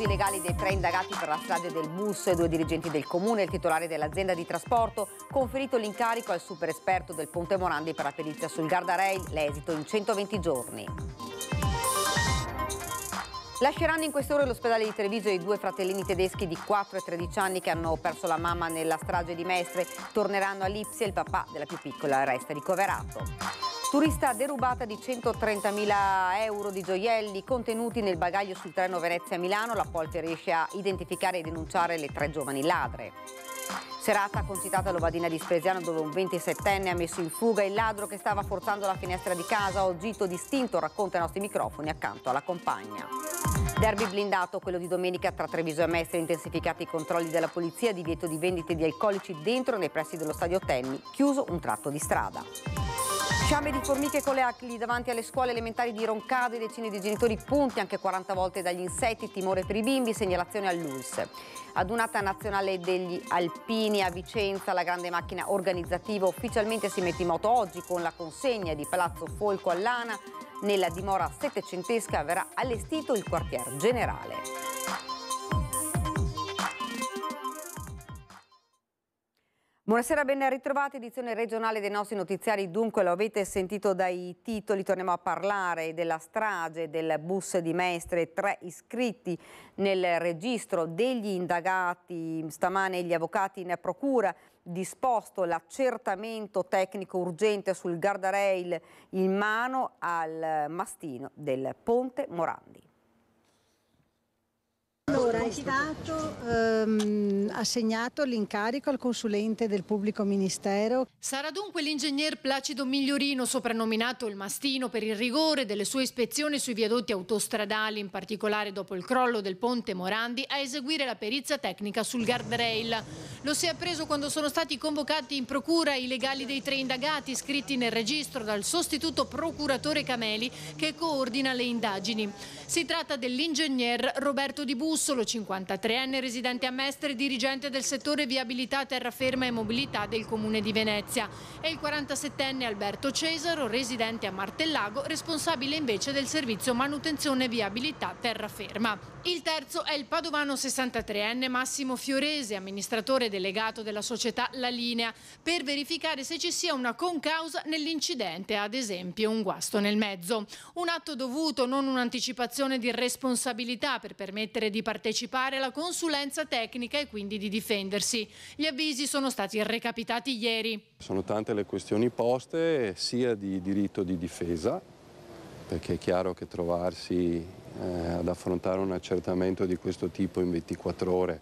causi legali dei tre indagati per la strage del bus e due dirigenti del comune il titolare dell'azienda di trasporto, conferito l'incarico al super esperto del Ponte Morandi per la perizia sul guardrail, l'esito in 120 giorni. Lasceranno in queste ore l'ospedale di Treviso i due fratellini tedeschi di 4 e 13 anni che hanno perso la mamma nella strage di Mestre. Torneranno a Lipsia e il papà della più piccola resta ricoverato. Turista derubata di 130.000 euro di gioielli contenuti nel bagaglio sul treno Venezia-Milano, la Polpe riesce a identificare e denunciare le tre giovani ladre. Serata concitata all'Ovadina di Speziano dove un 27enne ha messo in fuga il ladro che stava forzando la finestra di casa, oggetto distinto, racconta ai nostri microfoni accanto alla compagna. Derby blindato, quello di domenica tra Treviso e Mestre, intensificati i controlli della polizia, divieto di vendite di alcolici dentro nei pressi dello stadio Tenni, chiuso un tratto di strada. Sciame di formiche con le acli davanti alle scuole elementari di Roncado, i decine di genitori punti anche 40 volte dagli insetti, timore per i bimbi, segnalazione all'ULS. Adunata nazionale degli alpini a Vicenza, la grande macchina organizzativa ufficialmente si mette in moto oggi con la consegna di Palazzo Folco all'Ana. Nella dimora settecentesca verrà allestito il quartier generale. Buonasera, ben ritrovati, edizione regionale dei nostri notiziari. Dunque, lo avete sentito dai titoli, torniamo a parlare della strage del bus di Mestre. Tre iscritti nel registro degli indagati, stamane gli avvocati in procura disposto l'accertamento tecnico urgente sul guardrail in mano al mastino del Ponte Morandi. Allora, è stato ehm, assegnato l'incarico al consulente del pubblico ministero. Sarà dunque l'ingegner Placido Migliorino, soprannominato il Mastino per il rigore delle sue ispezioni sui viadotti autostradali, in particolare dopo il crollo del ponte Morandi, a eseguire la perizia tecnica sul guardrail. Lo si è appreso quando sono stati convocati in procura i legali dei tre indagati scritti nel registro dal sostituto procuratore Cameli che coordina le indagini. Si tratta dell'ingegner Roberto Di Busso solo 53enne residente a Mestre, dirigente del settore viabilità, terraferma e mobilità del Comune di Venezia e il 47enne Alberto Cesaro, residente a Martellago, responsabile invece del servizio manutenzione viabilità terraferma. Il terzo è il padovano 63enne Massimo Fiorese, amministratore delegato della società La Linea, per verificare se ci sia una concausa nell'incidente, ad esempio un guasto nel mezzo. Un atto dovuto, non un'anticipazione di responsabilità per permettere di partecipare alla consulenza tecnica e quindi di difendersi. Gli avvisi sono stati recapitati ieri. Sono tante le questioni poste, sia di diritto di difesa, perché è chiaro che trovarsi eh, ad affrontare un accertamento di questo tipo in 24 ore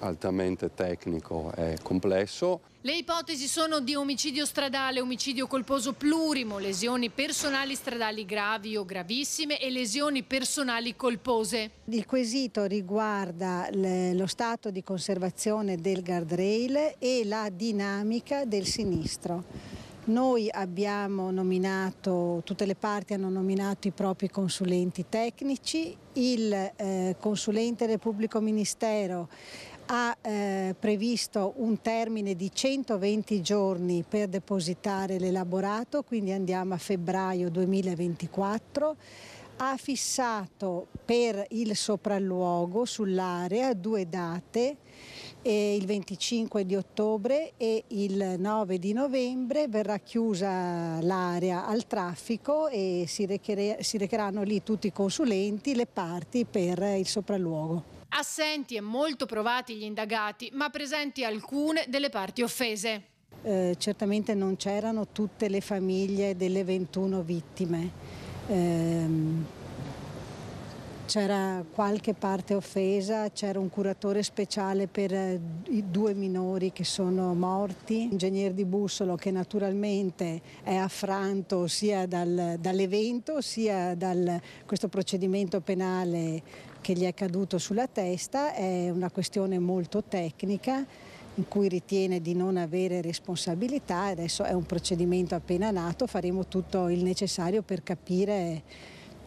altamente tecnico e complesso. Le ipotesi sono di omicidio stradale, omicidio colposo plurimo, lesioni personali stradali gravi o gravissime e lesioni personali colpose. Il quesito riguarda le, lo stato di conservazione del guardrail e la dinamica del sinistro. Noi abbiamo nominato, tutte le parti hanno nominato i propri consulenti tecnici, il eh, consulente del pubblico ministero ha eh, previsto un termine di 120 giorni per depositare l'elaborato, quindi andiamo a febbraio 2024 ha fissato per il sopralluogo sull'area due date, eh, il 25 di ottobre e il 9 di novembre verrà chiusa l'area al traffico e si, rechere, si recheranno lì tutti i consulenti, le parti per il sopralluogo. Assenti e molto provati gli indagati, ma presenti alcune delle parti offese. Eh, certamente non c'erano tutte le famiglie delle 21 vittime. Eh, c'era qualche parte offesa, c'era un curatore speciale per eh, i due minori che sono morti, ingegner di Bussolo che naturalmente è affranto sia dal, dall'evento sia da questo procedimento penale che gli è caduto sulla testa, è una questione molto tecnica in cui ritiene di non avere responsabilità, adesso è un procedimento appena nato, faremo tutto il necessario per capire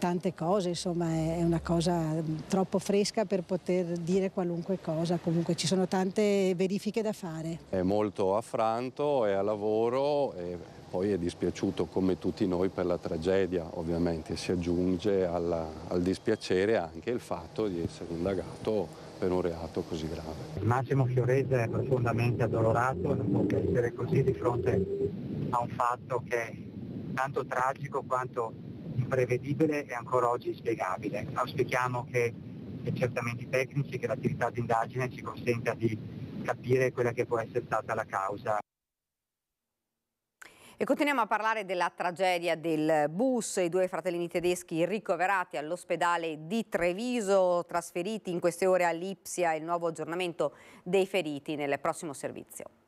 tante cose, insomma è una cosa mm, troppo fresca per poter dire qualunque cosa, comunque ci sono tante verifiche da fare. È molto affranto, è a lavoro e poi è dispiaciuto come tutti noi per la tragedia, ovviamente si aggiunge alla, al dispiacere anche il fatto di essere indagato per un reato così grave. Massimo Fiorese è profondamente addolorato, non può che essere così di fronte a un fatto che è tanto tragico quanto imprevedibile e ancora oggi spiegabile. Auspichiamo che certamente i tecnici, che l'attività di indagine ci consenta di capire quella che può essere stata la causa. E continuiamo a parlare della tragedia del bus, i due fratellini tedeschi ricoverati all'ospedale di Treviso, trasferiti in queste ore all'Ipsia, il nuovo aggiornamento dei feriti nel prossimo servizio.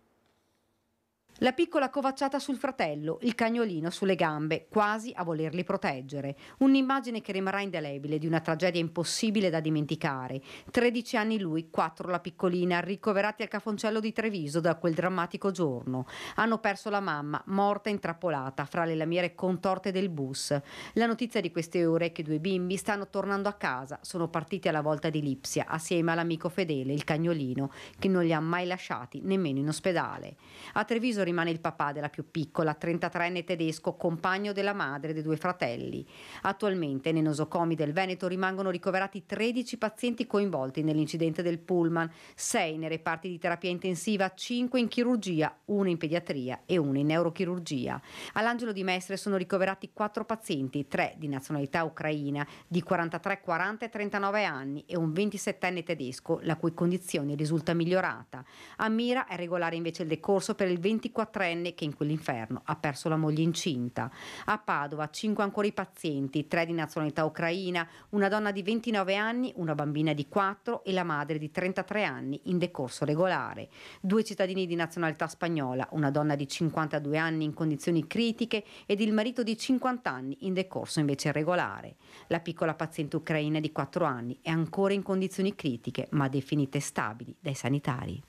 La piccola covacciata sul fratello, il cagnolino sulle gambe, quasi a volerli proteggere. Un'immagine che rimarrà indelebile di una tragedia impossibile da dimenticare. 13 anni lui, 4 la piccolina, ricoverati al cafoncello di Treviso da quel drammatico giorno. Hanno perso la mamma, morta intrappolata fra le lamiere contorte del bus. La notizia di queste ore è che due bimbi stanno tornando a casa, sono partiti alla volta di Lipsia assieme all'amico fedele, il cagnolino, che non li ha mai lasciati nemmeno in ospedale. A Treviso ucciso rimane il papà della più piccola, 33enne tedesco, compagno della madre e dei due fratelli. Attualmente nei nosocomi del Veneto rimangono ricoverati 13 pazienti coinvolti nell'incidente del pullman, 6 nei reparti di terapia intensiva, 5 in chirurgia, 1 in pediatria e 1 in neurochirurgia. All'Angelo di Mestre sono ricoverati 4 pazienti, 3 di nazionalità ucraina, di 43, 40 e 39 anni e un 27enne tedesco, la cui condizione risulta migliorata. A Mira è regolare invece il decorso per il 24 24enne che in quell'inferno ha perso la moglie incinta. A Padova 5 ancora i pazienti, 3 di nazionalità ucraina, una donna di 29 anni, una bambina di 4 e la madre di 33 anni in decorso regolare. Due cittadini di nazionalità spagnola, una donna di 52 anni in condizioni critiche ed il marito di 50 anni in decorso invece regolare. La piccola paziente ucraina di 4 anni è ancora in condizioni critiche ma definite stabili dai sanitari.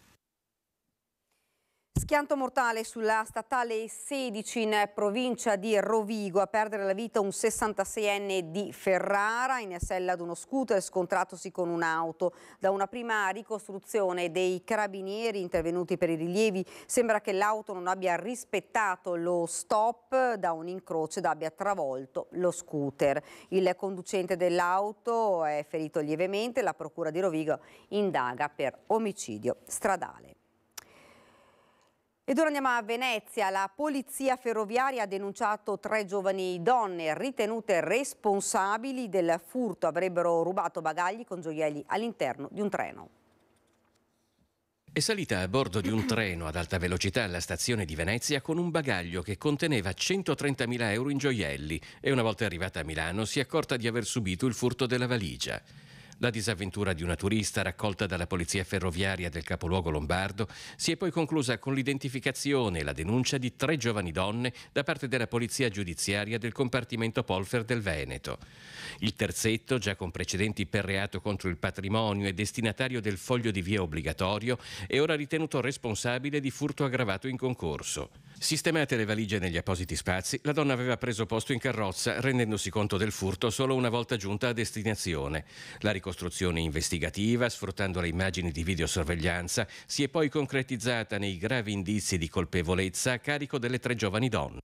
Schianto mortale sulla statale 16 in provincia di Rovigo a perdere la vita un 66enne di Ferrara in sella ad uno scooter scontratosi con un'auto. Da una prima ricostruzione dei carabinieri intervenuti per i rilievi sembra che l'auto non abbia rispettato lo stop da un incrocio ed abbia travolto lo scooter. Il conducente dell'auto è ferito lievemente, la procura di Rovigo indaga per omicidio stradale. Ed ora andiamo a Venezia. La polizia ferroviaria ha denunciato tre giovani donne ritenute responsabili del furto. Avrebbero rubato bagagli con gioielli all'interno di un treno. È salita a bordo di un treno ad alta velocità alla stazione di Venezia con un bagaglio che conteneva 130.000 euro in gioielli e una volta arrivata a Milano si è accorta di aver subito il furto della valigia. La disavventura di una turista raccolta dalla polizia ferroviaria del capoluogo lombardo si è poi conclusa con l'identificazione e la denuncia di tre giovani donne da parte della polizia giudiziaria del compartimento Polfer del Veneto. Il terzetto, già con precedenti per reato contro il patrimonio e destinatario del foglio di via obbligatorio, è ora ritenuto responsabile di furto aggravato in concorso. Sistemate le valigie negli appositi spazi, la donna aveva preso posto in carrozza, rendendosi conto del furto solo una volta giunta a destinazione. La ricostruzione investigativa, sfruttando le immagini di videosorveglianza, si è poi concretizzata nei gravi indizi di colpevolezza a carico delle tre giovani donne.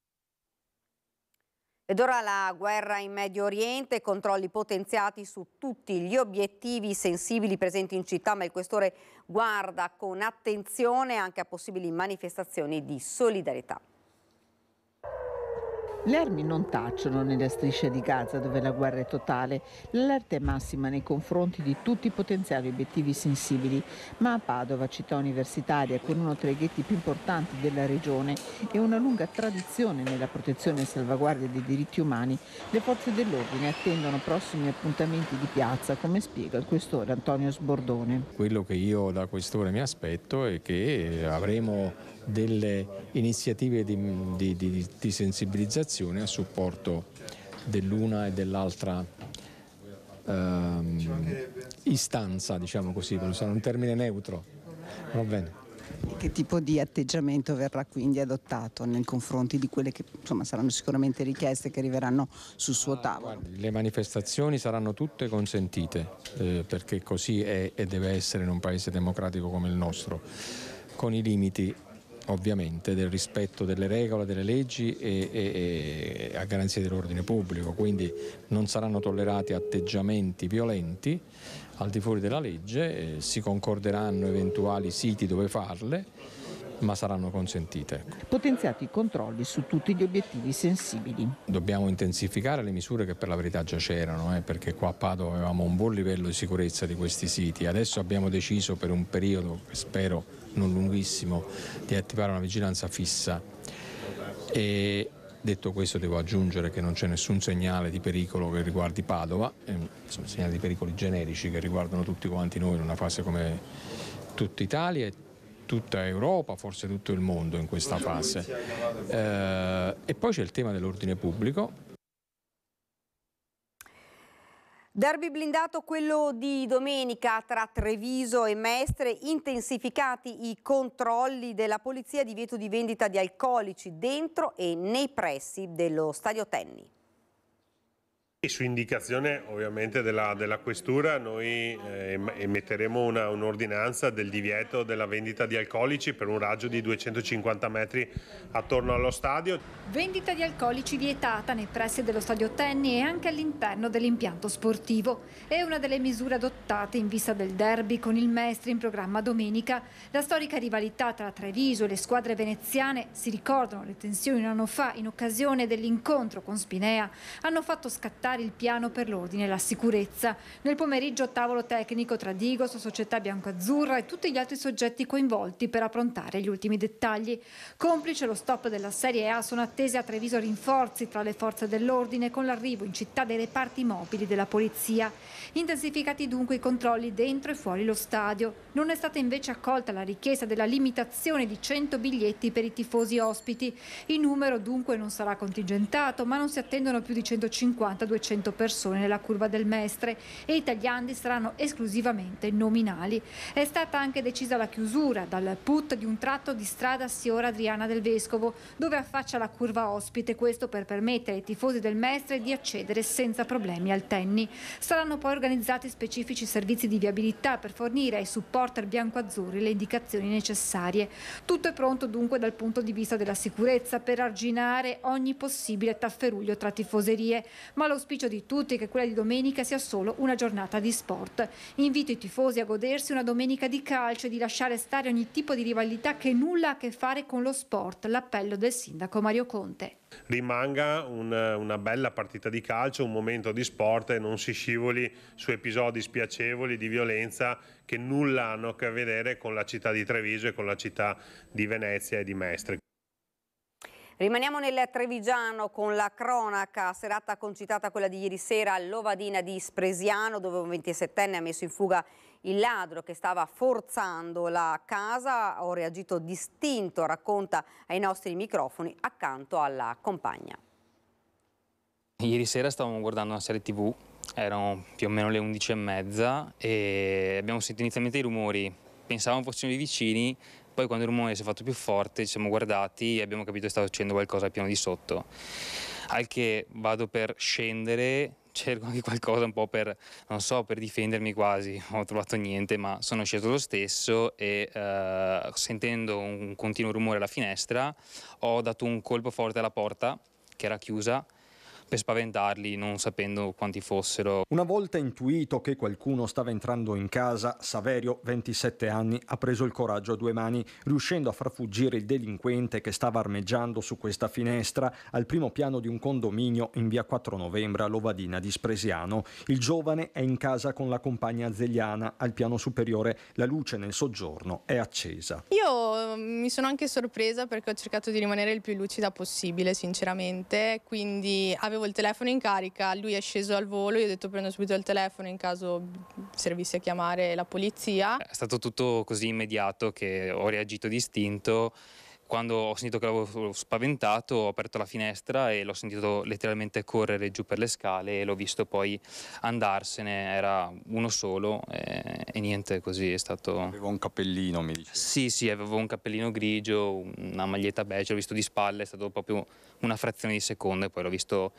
Ed ora la guerra in Medio Oriente, controlli potenziati su tutti gli obiettivi sensibili presenti in città, ma il questore guarda con attenzione anche a possibili manifestazioni di solidarietà. Le armi non tacciono nella striscia di Gaza dove la guerra è totale, l'allerta è massima nei confronti di tutti i potenziali obiettivi sensibili, ma a Padova, città universitaria con uno tra i ghetti più importanti della regione e una lunga tradizione nella protezione e salvaguardia dei diritti umani, le forze dell'ordine attendono prossimi appuntamenti di piazza, come spiega il questore Antonio Sbordone. Quello che io da questore mi aspetto è che avremo delle iniziative di, di, di, di sensibilizzazione manifestazioni a supporto dell'una e dell'altra ehm, istanza, diciamo così, per usare un termine neutro. Va bene. che tipo di atteggiamento verrà quindi adottato nei confronti di quelle che insomma, saranno sicuramente richieste che arriveranno sul suo ah, tavolo? Guardi, le manifestazioni saranno tutte consentite eh, perché così è e deve essere in un paese democratico come il nostro, con i limiti ovviamente del rispetto delle regole, delle leggi e, e, e a garanzia dell'ordine pubblico, quindi non saranno tollerati atteggiamenti violenti al di fuori della legge, eh, si concorderanno eventuali siti dove farle ma saranno consentite. Ecco. Potenziati i controlli su tutti gli obiettivi sensibili. Dobbiamo intensificare le misure che per la verità già c'erano, eh, perché qua a Padova avevamo un buon livello di sicurezza di questi siti. Adesso abbiamo deciso per un periodo, spero non lunghissimo, di attivare una vigilanza fissa. E Detto questo devo aggiungere che non c'è nessun segnale di pericolo che riguardi Padova, eh, sono segnali di pericoli generici che riguardano tutti quanti noi in una fase come tutta Italia tutta Europa, forse tutto il mondo in questa fase. Eh, e poi c'è il tema dell'ordine pubblico, Derby blindato quello di domenica tra Treviso e Mestre, intensificati i controlli della polizia di vieto di vendita di alcolici dentro e nei pressi dello stadio Tenni su indicazione ovviamente della, della questura noi eh, emetteremo un'ordinanza un del divieto della vendita di alcolici per un raggio di 250 metri attorno allo stadio. Vendita di alcolici vietata nei pressi dello stadio Tenni e anche all'interno dell'impianto sportivo. È una delle misure adottate in vista del derby con il Mestre in programma domenica. La storica rivalità tra Treviso e le squadre veneziane, si ricordano le tensioni un anno fa in occasione dell'incontro con Spinea, hanno fatto scattare presentare il piano per l'ordine e la sicurezza. Nel pomeriggio tavolo tecnico tra Digos, Società Biancazzurra e tutti gli altri soggetti coinvolti per approntare gli ultimi dettagli. Complice lo stop della Serie A sono attese a Treviso rinforzi tra le forze dell'ordine con l'arrivo in città dei reparti mobili della polizia. Intensificati dunque i controlli dentro e fuori lo stadio. Non è stata invece accolta la richiesta della limitazione di 100 biglietti per i tifosi ospiti. Il numero dunque non sarà contingentato, ma non si attendono più di 150-200 200 persone nella curva del Mestre e i tagliandi saranno esclusivamente nominali. È stata anche decisa la chiusura dal PUT di un tratto di strada Siora Adriana del Vescovo, dove affaccia la curva ospite, questo per permettere ai tifosi del Mestre di accedere senza problemi al tenni. Saranno poi organizzati specifici servizi di viabilità per fornire ai supporter bianco-azzurri le indicazioni necessarie. Tutto è pronto dunque dal punto di vista della sicurezza per arginare ogni possibile tafferuglio tra tifoserie, ma lo l'auspicio di tutti che quella di domenica sia solo una giornata di sport. Invito i tifosi a godersi una domenica di calcio e di lasciare stare ogni tipo di rivalità che nulla ha a che fare con lo sport, l'appello del sindaco Mario Conte. Rimanga un, una bella partita di calcio, un momento di sport e non si scivoli su episodi spiacevoli di violenza che nulla hanno a che vedere con la città di Treviso e con la città di Venezia e di Mestre. Rimaniamo nel Trevigiano con la cronaca, serata concitata quella di ieri sera all'Ovadina di Spresiano dove un 27enne ha messo in fuga il ladro che stava forzando la casa. Ho reagito distinto, racconta ai nostri microfoni accanto alla compagna. Ieri sera stavamo guardando una serie tv, erano più o meno le 11.30 e e abbiamo sentito inizialmente i rumori, pensavamo fossero i vicini poi quando il rumore si è fatto più forte ci siamo guardati e abbiamo capito che stava facendo qualcosa al piano di sotto. Al che vado per scendere, cerco anche qualcosa un po' per, non so, per difendermi quasi, non ho trovato niente, ma sono sceso lo stesso e eh, sentendo un continuo rumore alla finestra ho dato un colpo forte alla porta che era chiusa per spaventarli non sapendo quanti fossero. Una volta intuito che qualcuno stava entrando in casa, Saverio, 27 anni, ha preso il coraggio a due mani, riuscendo a far fuggire il delinquente che stava armeggiando su questa finestra al primo piano di un condominio in via 4 novembre a Lovadina di Spresiano. Il giovane è in casa con la compagna azegliana al piano superiore, la luce nel soggiorno è accesa. Io ehm, mi sono anche sorpresa perché ho cercato di rimanere il più lucida possibile, sinceramente, quindi avevo avevo il telefono in carica, lui è sceso al volo, io ho detto prendo subito il telefono in caso servisse a chiamare la polizia. È stato tutto così immediato che ho reagito distinto quando ho sentito che l'avevo spaventato ho aperto la finestra e l'ho sentito letteralmente correre giù per le scale e l'ho visto poi andarsene, era uno solo e, eh, e niente così è stato... Aveva un cappellino mi dice? Sì sì, avevo un cappellino grigio, una maglietta beige, l'ho visto di spalle, è stato proprio una frazione di secondo e poi l'ho visto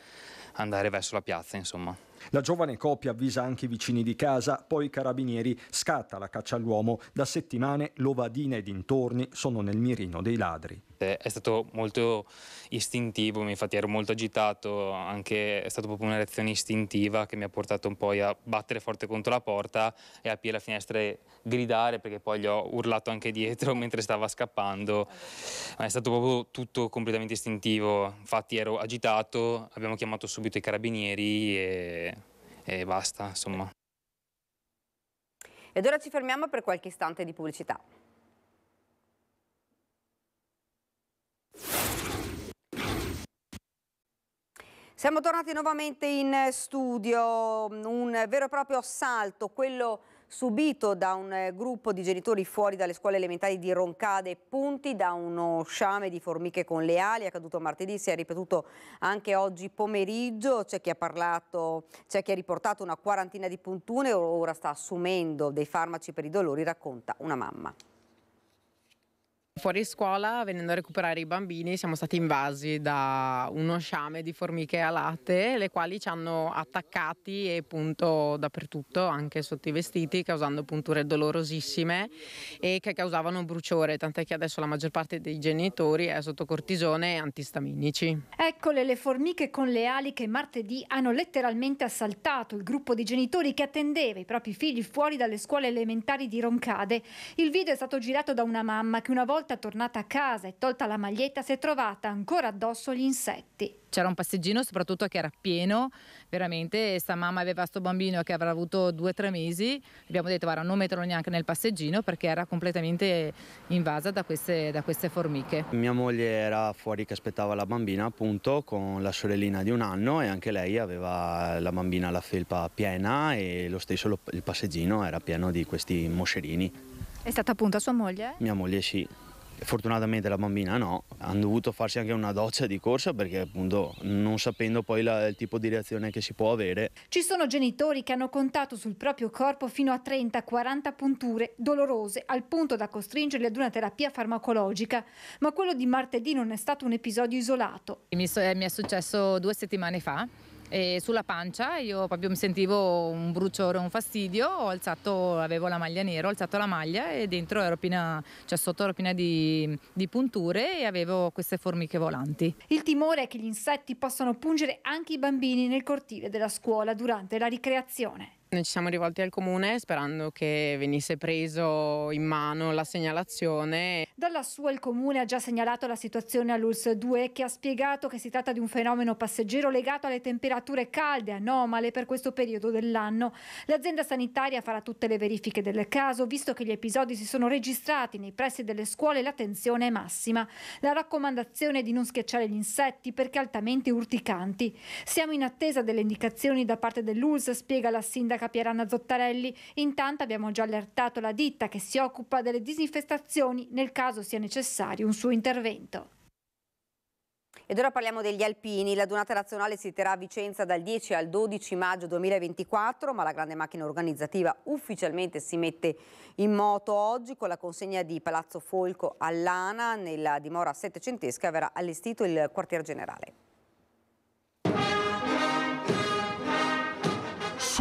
andare verso la piazza insomma. La giovane coppia avvisa anche i vicini di casa, poi i carabinieri scatta la caccia all'uomo. Da settimane Lovadina e dintorni sono nel mirino dei ladri parte è stato molto istintivo, infatti ero molto agitato, anche è stata proprio una reazione istintiva che mi ha portato un po' a battere forte contro la porta e a aprire la finestra e gridare perché poi gli ho urlato anche dietro mentre stava scappando, ma è stato proprio tutto completamente istintivo, infatti ero agitato, abbiamo chiamato subito i carabinieri e, e basta insomma. Ed ora ci fermiamo per qualche istante di pubblicità. Siamo tornati nuovamente in studio, un vero e proprio assalto, quello subito da un gruppo di genitori fuori dalle scuole elementari di Roncade e Punti da uno sciame di formiche con le ali, è accaduto martedì, si è ripetuto anche oggi pomeriggio, c'è chi ha parlato, c'è chi ha riportato una quarantina di puntune, ora sta assumendo dei farmaci per i dolori, racconta una mamma. Fuori scuola, venendo a recuperare i bambini, siamo stati invasi da uno sciame di formiche alate, le quali ci hanno attaccati e punto dappertutto, anche sotto i vestiti, causando punture dolorosissime e che causavano bruciore, tant'è che adesso la maggior parte dei genitori è sotto cortisone e antistaminici. Eccole le formiche con le ali che martedì hanno letteralmente assaltato il gruppo di genitori che attendeva i propri figli fuori dalle scuole elementari di Roncade. Il video è stato girato da una mamma che una volta volta tornata a casa e tolta la maglietta si è trovata ancora addosso gli insetti. C'era un passeggino soprattutto che era pieno, veramente, sta mamma aveva questo bambino che avrà avuto due o tre mesi, abbiamo detto guarda non metterlo neanche nel passeggino perché era completamente invasa da queste, da queste formiche. Mia moglie era fuori che aspettava la bambina appunto con la sorellina di un anno e anche lei aveva la bambina la felpa piena e lo stesso il passeggino era pieno di questi moscerini. È stata appunto sua moglie? Mia moglie sì fortunatamente la bambina no, hanno dovuto farsi anche una doccia di corsa perché appunto non sapendo poi la, il tipo di reazione che si può avere. Ci sono genitori che hanno contato sul proprio corpo fino a 30-40 punture dolorose al punto da costringerli ad una terapia farmacologica, ma quello di martedì non è stato un episodio isolato. Mi, so, eh, mi è successo due settimane fa e sulla pancia io proprio mi sentivo un bruciore, un fastidio, ho alzato, avevo la maglia nera, ho alzato la maglia e dentro ero piena, cioè sotto ero piena di, di punture e avevo queste formiche volanti. Il timore è che gli insetti possano pungere anche i bambini nel cortile della scuola durante la ricreazione. Noi ci siamo rivolti al comune sperando che venisse preso in mano la segnalazione. Dalla sua il comune ha già segnalato la situazione all'ULS 2 che ha spiegato che si tratta di un fenomeno passeggero legato alle temperature calde anomale per questo periodo dell'anno. L'azienda sanitaria farà tutte le verifiche del caso visto che gli episodi si sono registrati nei pressi delle scuole la tensione è massima. La raccomandazione è di non schiacciare gli insetti perché altamente urticanti. Siamo in attesa delle indicazioni da parte dell'ULS spiega la sindaca sindaca Zottarelli. Intanto abbiamo già allertato la ditta che si occupa delle disinfestazioni nel caso sia necessario un suo intervento. Ed ora parliamo degli alpini. La donata nazionale si terrà a Vicenza dal 10 al 12 maggio 2024, ma la grande macchina organizzativa ufficialmente si mette in moto oggi con la consegna di Palazzo Folco all'Ana. Nella dimora settecentesca verrà allestito il quartier generale.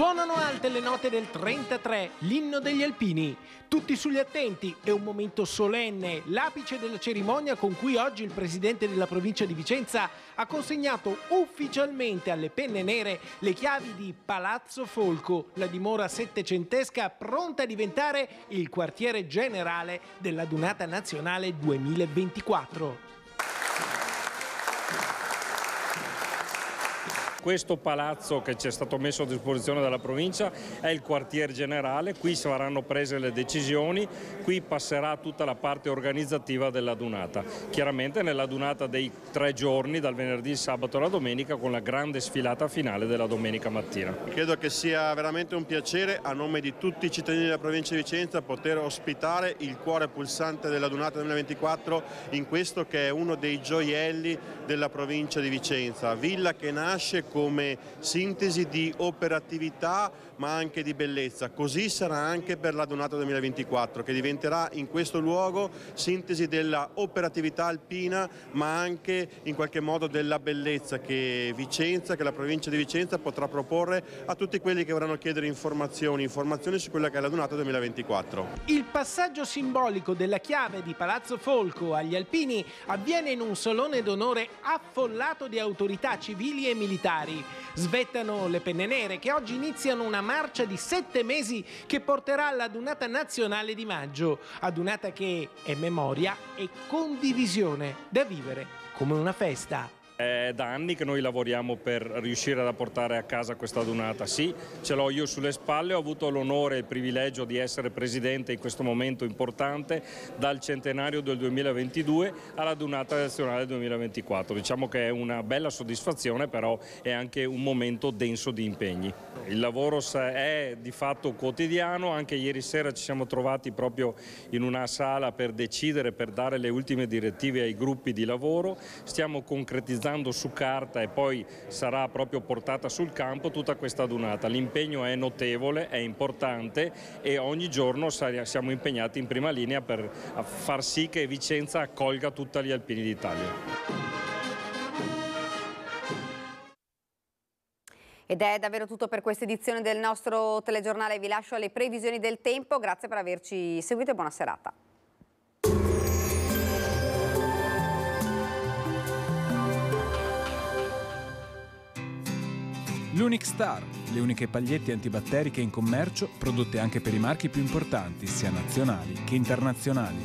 Suonano alte le note del 33, l'inno degli alpini. Tutti sugli attenti, è un momento solenne, l'apice della cerimonia con cui oggi il presidente della provincia di Vicenza ha consegnato ufficialmente alle penne nere le chiavi di Palazzo Folco, la dimora settecentesca pronta a diventare il quartiere generale della Dunata Nazionale 2024. Questo palazzo che ci è stato messo a disposizione dalla provincia è il quartier generale, qui saranno prese le decisioni, qui passerà tutta la parte organizzativa della dunata. Chiaramente nella dunata dei tre giorni, dal venerdì, sabato alla domenica, con la grande sfilata finale della domenica mattina. Credo che sia veramente un piacere a nome di tutti i cittadini della provincia di Vicenza poter ospitare il cuore pulsante della Dunata 2024 in questo che è uno dei gioielli della provincia di Vicenza, villa che nasce come sintesi di operatività ma anche di bellezza. Così sarà anche per la Donata 2024 che diventerà in questo luogo sintesi della operatività alpina ma anche in qualche modo della bellezza che Vicenza, che la provincia di Vicenza potrà proporre a tutti quelli che vorranno chiedere informazioni, informazioni su quella che è la Donata 2024. Il passaggio simbolico della chiave di Palazzo Folco agli alpini avviene in un salone d'onore affollato di autorità civili e militari militari. Svettano le penne nere che oggi iniziano una marcia di sette mesi che porterà alla all'adunata nazionale di maggio, adunata che è memoria e condivisione da vivere come una festa. È da anni che noi lavoriamo per riuscire a portare a casa questa donata. Sì, ce l'ho io sulle spalle, ho avuto l'onore e il privilegio di essere presidente in questo momento importante dal centenario del 2022 alla donata nazionale 2024. Diciamo che è una bella soddisfazione, però è anche un momento denso di impegni. Il lavoro è di fatto quotidiano, anche ieri sera ci siamo trovati proprio in una sala per decidere, per dare le ultime direttive ai gruppi di lavoro. Stiamo concretizzando pensando su carta e poi sarà proprio portata sul campo tutta questa adunata. L'impegno è notevole, è importante e ogni giorno siamo impegnati in prima linea per far sì che Vicenza accolga tutti gli alpini d'Italia. Ed è davvero tutto per questa edizione del nostro telegiornale. Vi lascio alle previsioni del tempo. Grazie per averci seguito e buona serata. Lunix Star, le uniche pagliette antibatteriche in commercio prodotte anche per i marchi più importanti, sia nazionali che internazionali.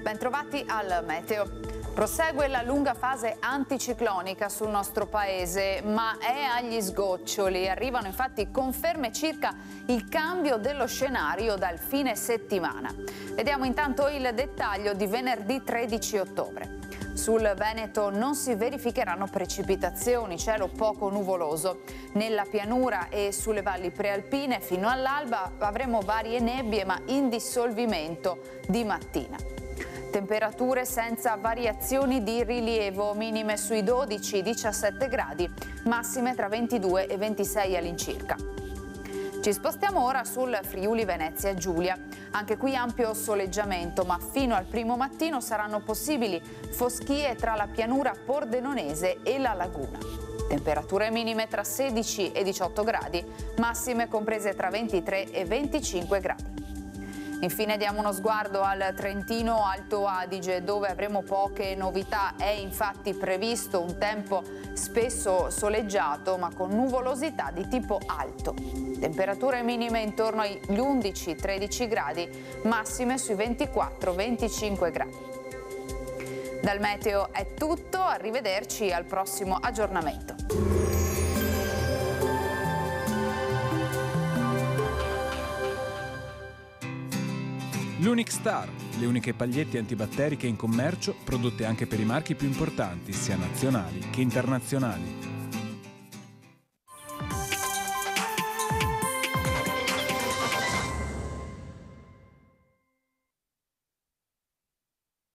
Bentrovati al Meteo. Prosegue la lunga fase anticiclonica sul nostro paese, ma è agli sgoccioli. Arrivano infatti conferme circa il cambio dello scenario dal fine settimana. Vediamo intanto il dettaglio di venerdì 13 ottobre. Sul Veneto non si verificheranno precipitazioni, cielo poco nuvoloso. Nella pianura e sulle valli prealpine fino all'alba avremo varie nebbie ma in dissolvimento di mattina. Temperature senza variazioni di rilievo, minime sui 12-17 gradi, massime tra 22 e 26 all'incirca. Ci spostiamo ora sul Friuli Venezia Giulia. Anche qui ampio soleggiamento, ma fino al primo mattino saranno possibili foschie tra la pianura pordenonese e la laguna. Temperature minime tra 16 e 18 gradi, massime comprese tra 23 e 25 gradi. Infine diamo uno sguardo al Trentino Alto Adige dove avremo poche novità. È infatti previsto un tempo spesso soleggiato ma con nuvolosità di tipo alto. Temperature minime intorno agli 11-13 gradi, massime sui 24-25 gradi. Dal meteo è tutto, arrivederci al prossimo aggiornamento. Unix Star, le uniche pagliette antibatteriche in commercio prodotte anche per i marchi più importanti, sia nazionali che internazionali.